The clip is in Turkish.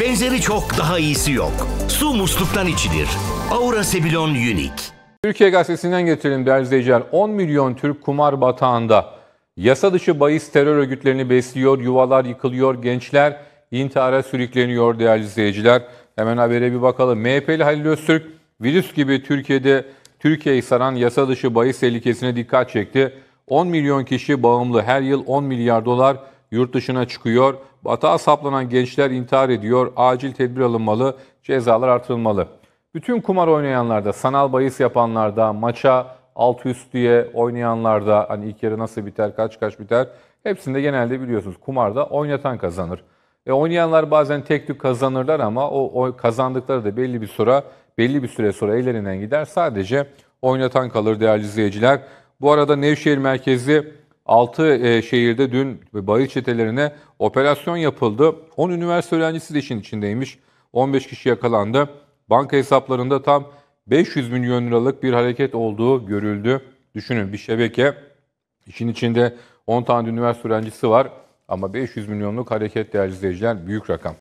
Benzeri çok daha iyisi yok. Su musluktan içilir. Aura Sebilon Unique. Türkiye Gazetesi'nden getirelim değerli izleyiciler. 10 milyon Türk kumar batağında. Yasa dışı bahis terör örgütlerini besliyor, yuvalar yıkılıyor, gençler intihara sürükleniyor değerli izleyiciler. Hemen habere bir bakalım. MHP'li Halil Öztürk virüs gibi Türkiye'de Türkiye'yi saran yasa dışı bahis tehlikesine dikkat çekti. 10 milyon kişi bağımlı her yıl 10 milyar dolar yurt dışına çıkıyor. Batağa saplanan gençler intihar ediyor. Acil tedbir alınmalı, cezalar artırılmalı. Bütün kumar oynayanlarda, sanal bahis yapanlarda, maça alt üst diye oynayanlarda hani ilk yarı nasıl biter, kaç kaç biter. Hepsinde genelde biliyorsunuz kumarda oynatan kazanır. E, oynayanlar bazen tek tük kazanırlar ama o, o kazandıkları da belli bir süre belli bir süre sonra ellerinden gider. Sadece oynatan kalır değerli izleyiciler. Bu arada Nevşehir merkezi 6 e, şehirde dün bayır çetelerine operasyon yapıldı. 10 üniversite öğrencisi de işin içindeymiş. 15 kişi yakalandı. Banka hesaplarında tam 500 milyon liralık bir hareket olduğu görüldü. Düşünün bir şebeke işin içinde 10 tane üniversite öğrencisi var ama 500 milyonluk hareket değerli izleyiciler büyük rakam.